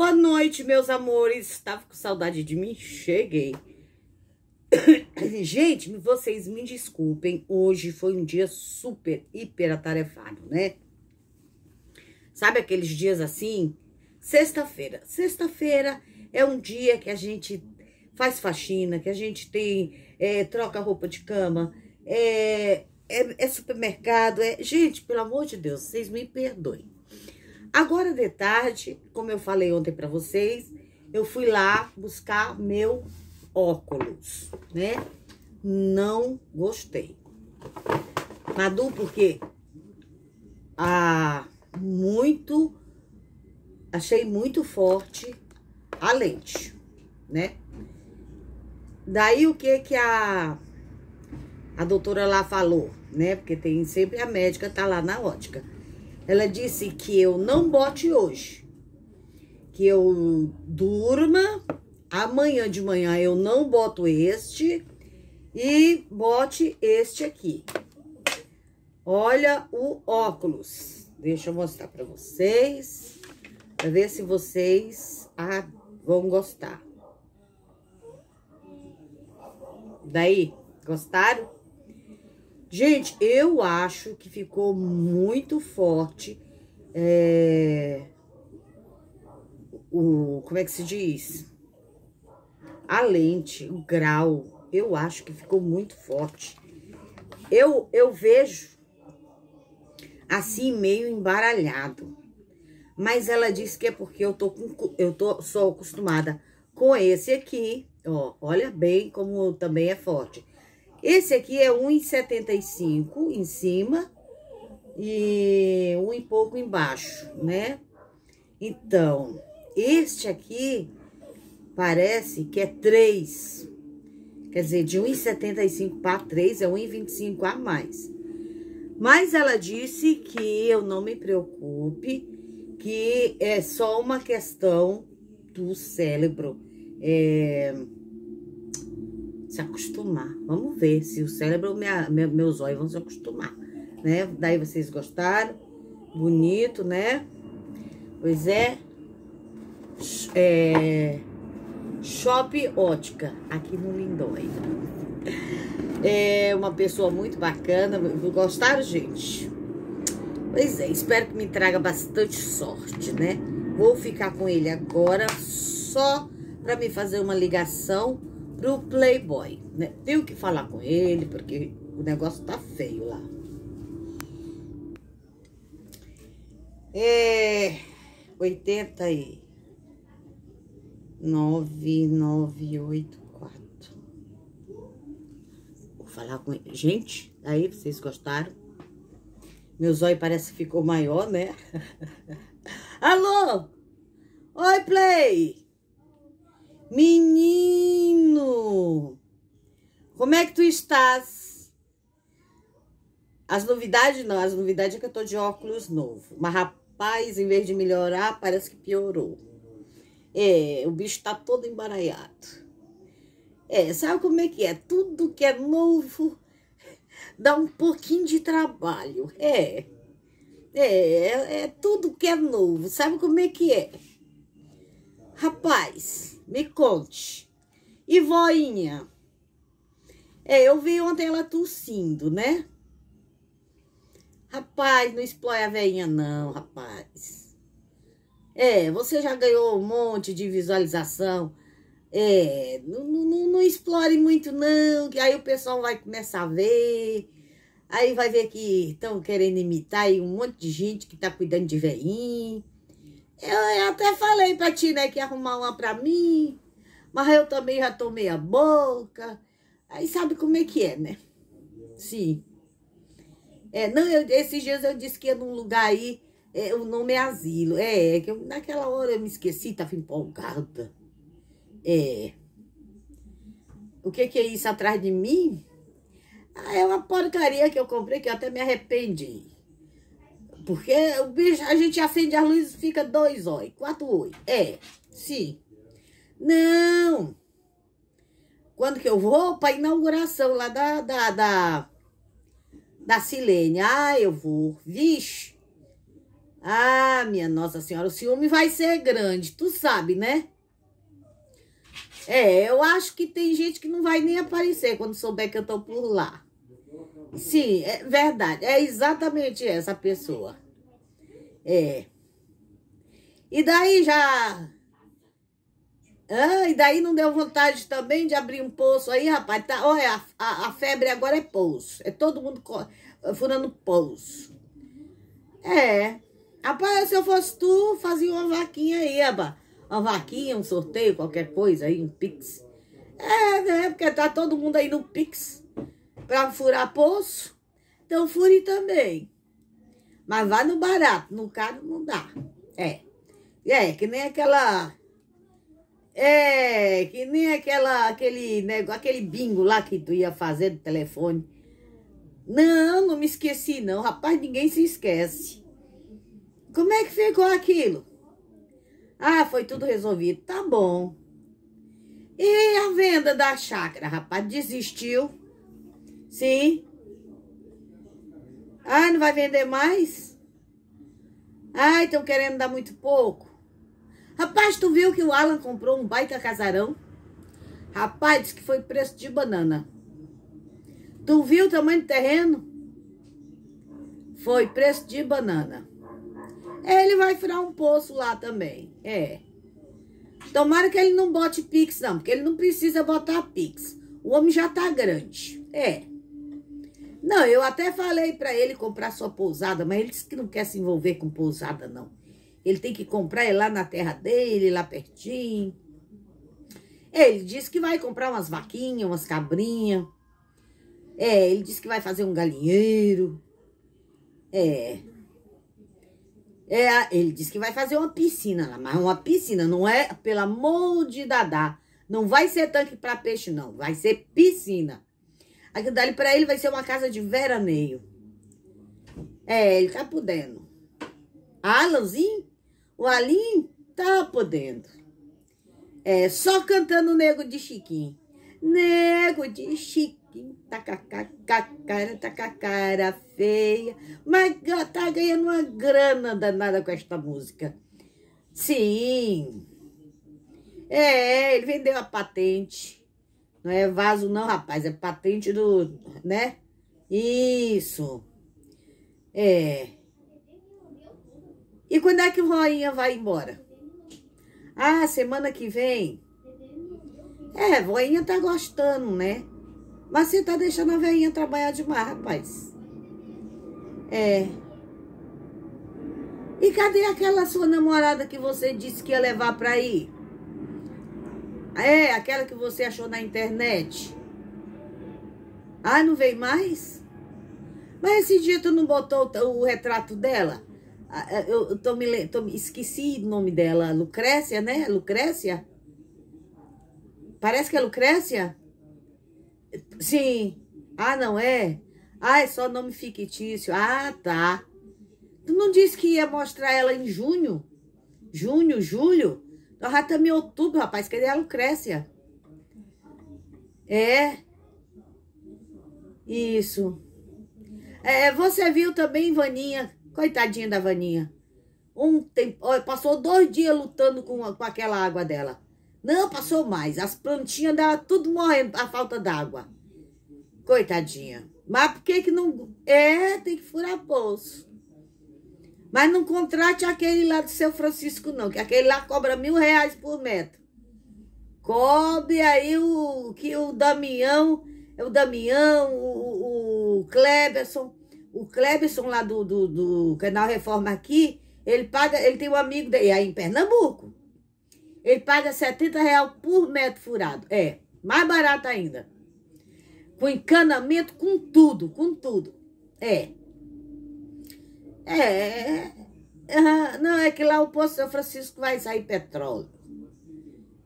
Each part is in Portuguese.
Boa noite, meus amores. Estava com saudade de mim? Cheguei. Gente, vocês me desculpem. Hoje foi um dia super, hiper atarefado, né? Sabe aqueles dias assim? Sexta-feira. Sexta-feira é um dia que a gente faz faxina, que a gente tem, é, troca roupa de cama, é, é, é supermercado. É... Gente, pelo amor de Deus, vocês me perdoem. Agora de tarde, como eu falei ontem para vocês, eu fui lá buscar meu óculos, né? Não gostei. Madu, porque ah, muito achei muito forte a lente, né? Daí o que que a a doutora lá falou, né? Porque tem sempre a médica tá lá na ótica. Ela disse que eu não bote hoje, que eu durma, amanhã de manhã eu não boto este e bote este aqui. Olha o óculos. Deixa eu mostrar para vocês, para ver se vocês ah, vão gostar. Daí, gostaram? Gente, eu acho que ficou muito forte é, o... Como é que se diz? A lente, o grau. Eu acho que ficou muito forte. Eu, eu vejo assim meio embaralhado. Mas ela disse que é porque eu tô com, eu tô sou acostumada com esse aqui, ó, olha bem como também é forte. Esse aqui é 1,75 em cima e um e pouco embaixo, né? Então, este aqui parece que é 3. Quer dizer, de 1,75 para 3 é 1,25 a mais. Mas ela disse que eu não me preocupe, que é só uma questão do cérebro. É se acostumar. Vamos ver se o cérebro, meus olhos vão se acostumar, né? Daí vocês gostaram, bonito, né? Pois é, é Shop Ótica, aqui no Lindóia. É uma pessoa muito bacana, gostaram, gente? Pois é, espero que me traga bastante sorte, né? Vou ficar com ele agora só para me fazer uma ligação pro Playboy, né? Tenho que falar com ele, porque o negócio tá feio lá. É... 80 e... 9984. Vou falar com ele. Gente, aí vocês gostaram? Meu zóio parece que ficou maior, né? Alô? Oi, Play! Menino! Como é que tu estás? As novidades não, as novidades é que eu tô de óculos novo. Mas rapaz, em vez de melhorar, parece que piorou. É, o bicho tá todo embaralhado. É, sabe como é que é? Tudo que é novo dá um pouquinho de trabalho. É. É, é, é tudo que é novo. Sabe como é que é? Rapaz, me conte. E voinha? É, eu vi ontem ela tossindo, né? Rapaz, não explora a veinha não, rapaz. É, você já ganhou um monte de visualização. É, não, não, não explore muito não, que aí o pessoal vai começar a ver. Aí vai ver que estão querendo imitar aí um monte de gente que tá cuidando de veinha. Eu até falei pra ti, né, que ia arrumar uma pra mim, mas eu também já tomei a boca. Aí sabe como é que é, né? Sim. É, não, eu, esses dias eu disse que ia num lugar aí, é, o nome é Asilo. É, é que eu, naquela hora eu me esqueci, tava empolgada. É. O que que é isso atrás de mim? Ah, é uma porcaria que eu comprei que eu até me arrependi. Porque o bicho, a gente acende as luzes e fica dois olhos, quatro oito É, sim. Não. Quando que eu vou? Para inauguração lá da, da, da, da Silene. Ah, eu vou. Vixe. Ah, minha Nossa Senhora, o ciúme vai ser grande, tu sabe, né? É, eu acho que tem gente que não vai nem aparecer quando souber que eu tô por lá. Sim, é verdade. É exatamente essa pessoa. É. E daí já. Ah, e daí não deu vontade também de abrir um poço aí, rapaz? Tá, olha, a, a febre agora é poço. É todo mundo furando poço. É. Rapaz, se eu fosse tu, fazia uma vaquinha aí, aba Uma vaquinha, um sorteio, qualquer coisa aí, um pix. É, né? Porque tá todo mundo aí no pix para furar poço, então fure também. Mas vá no barato, no caro não dá. É. É, que nem aquela. É, que nem aquela, aquele negócio, aquele bingo lá que tu ia fazer do telefone. Não, não me esqueci não, rapaz, ninguém se esquece. Como é que ficou aquilo? Ah, foi tudo resolvido, tá bom. E a venda da chácara, rapaz, desistiu? Sim. Ah, não vai vender mais? Ah, estão querendo dar muito pouco. Rapaz, tu viu que o Alan comprou um baita casarão? Rapaz, disse que foi preço de banana. Tu viu o tamanho do terreno? Foi preço de banana. É, ele vai furar um poço lá também. É. Tomara que ele não bote pix, não, porque ele não precisa botar pix. O homem já tá grande. É. Não, eu até falei para ele comprar sua pousada, mas ele disse que não quer se envolver com pousada, não. Ele tem que comprar é lá na terra dele, lá pertinho. É, ele disse que vai comprar umas vaquinhas, umas cabrinhas. É, ele disse que vai fazer um galinheiro. É. É, ele disse que vai fazer uma piscina lá, mas uma piscina não é, pelo amor de Dadá. Não vai ser tanque para peixe, não. Vai ser piscina. Aquilo dali pra ele vai ser uma casa de veraneio. É, ele tá podendo. Alanzinho, o Alim tá podendo. É, só cantando o Nego de Chiquinho. Nego de Chiquinho, tá com cara, tá com cara feia. Mas tá ganhando uma grana danada com esta música. Sim. É, ele vendeu a patente. Não é vaso não, rapaz, é patente do, né? Isso. É. E quando é que o Roinha vai embora? Ah, semana que vem. É, voinha tá gostando, né? Mas você tá deixando a veinha trabalhar demais, rapaz. É. E cadê aquela sua namorada que você disse que ia levar pra ir? É, aquela que você achou na internet. Ah, não veio mais? Mas esse dia tu não botou o, retrato dela? Ah, é, eu, tô me, tô, esqueci o nome dela. Lucrécia, né? Lucrécia? Parece que é Lucrécia? Sim. Ah, não é? Ah, é só nome fictício. Ah, tá. Tu não disse que ia mostrar ela em junho? Junho, julho? Nós já estamos em outubro, rapaz. dizer, a Lucrécia? É. Isso. É, você viu também, Vaninha. Coitadinha da Vaninha. Um tempo, passou dois dias lutando com, com aquela água dela. Não, passou mais. As plantinhas dela tudo morrendo a falta d'água. Coitadinha. Mas por que que não... É, tem que furar poço. Mas não contrate aquele lá do seu Francisco, não, que aquele lá cobra mil reais por metro. Cobre aí o que o Damião, é o Damião, o, o Kleberson, o Kleberson lá do, do, do canal Reforma aqui, ele paga, ele tem um amigo daí aí em Pernambuco. Ele paga 70 reais por metro furado. É, mais barato ainda. Com encanamento, com tudo, com tudo. É. É, é, é. não, é que lá o posto São Francisco vai sair petróleo.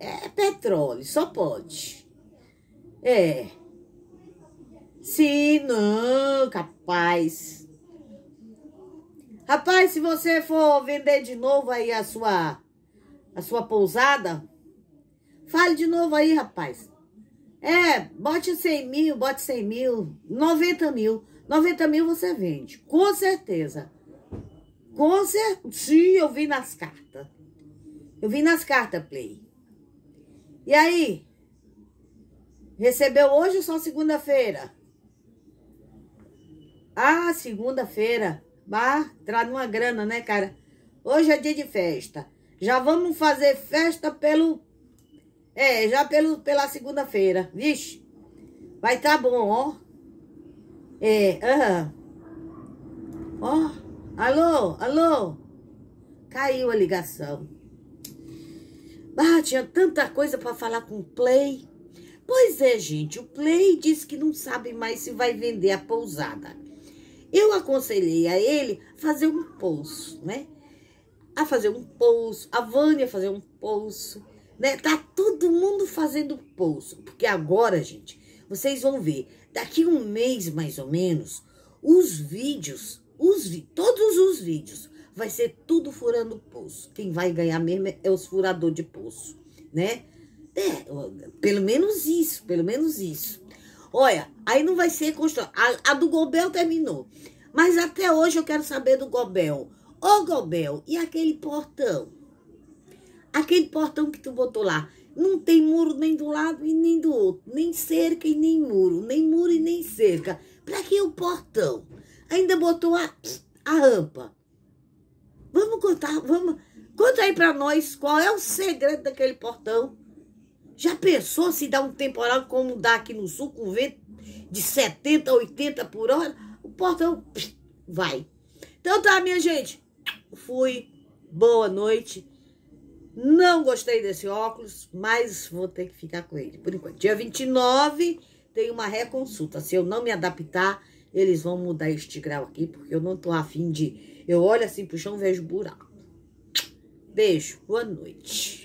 É petróleo, só pode. É. Sim, não, capaz. Rapaz, se você for vender de novo aí a sua, a sua pousada, fale de novo aí, rapaz. É, bote 100 mil, bote 100 mil, 90 mil. 90 mil você vende, com certeza. Com certeza, eu vi nas cartas. Eu vi nas cartas, Play. E aí? Recebeu hoje ou só segunda-feira? Ah, segunda-feira. Bah, traz uma grana, né, cara? Hoje é dia de festa. Já vamos fazer festa pelo... É, já pelo, pela segunda-feira. Vixe, vai tá bom, ó. É, aham. Ó. Alô, alô? Caiu a ligação. Ah, tinha tanta coisa para falar com o Play. Pois é, gente, o Play disse que não sabe mais se vai vender a pousada. Eu aconselhei a ele fazer um pulso, né? A fazer um pulso. a Vânia fazer um pulso. né? Tá todo mundo fazendo pulso, porque agora, gente, vocês vão ver, daqui um mês mais ou menos, os vídeos os todos os vídeos. Vai ser tudo furando poço. Quem vai ganhar mesmo é os furador de poço, né? É, pelo menos isso, pelo menos isso. Olha, aí não vai ser construído. A, a do Gobel terminou. Mas até hoje eu quero saber do Gobel. Ô, Gobel, e aquele portão? Aquele portão que tu botou lá. Não tem muro nem do lado e nem do outro. Nem cerca e nem muro. Nem muro e nem cerca. Pra que o portão? ainda botou a, a rampa. Vamos contar, vamos. Conta aí para nós qual é o segredo daquele portão. Já pensou se dá um temporal como dá aqui no sul, com vento de 70, 80 por hora? O portão vai. Então tá, minha gente. Fui. Boa noite. Não gostei desse óculos, mas vou ter que ficar com ele por enquanto. Dia 29 tem uma reconsulta. Se eu não me adaptar, eles vão mudar este grau aqui, porque eu não tô afim de... Eu olho assim pro chão, vejo buraco. Beijo, boa noite.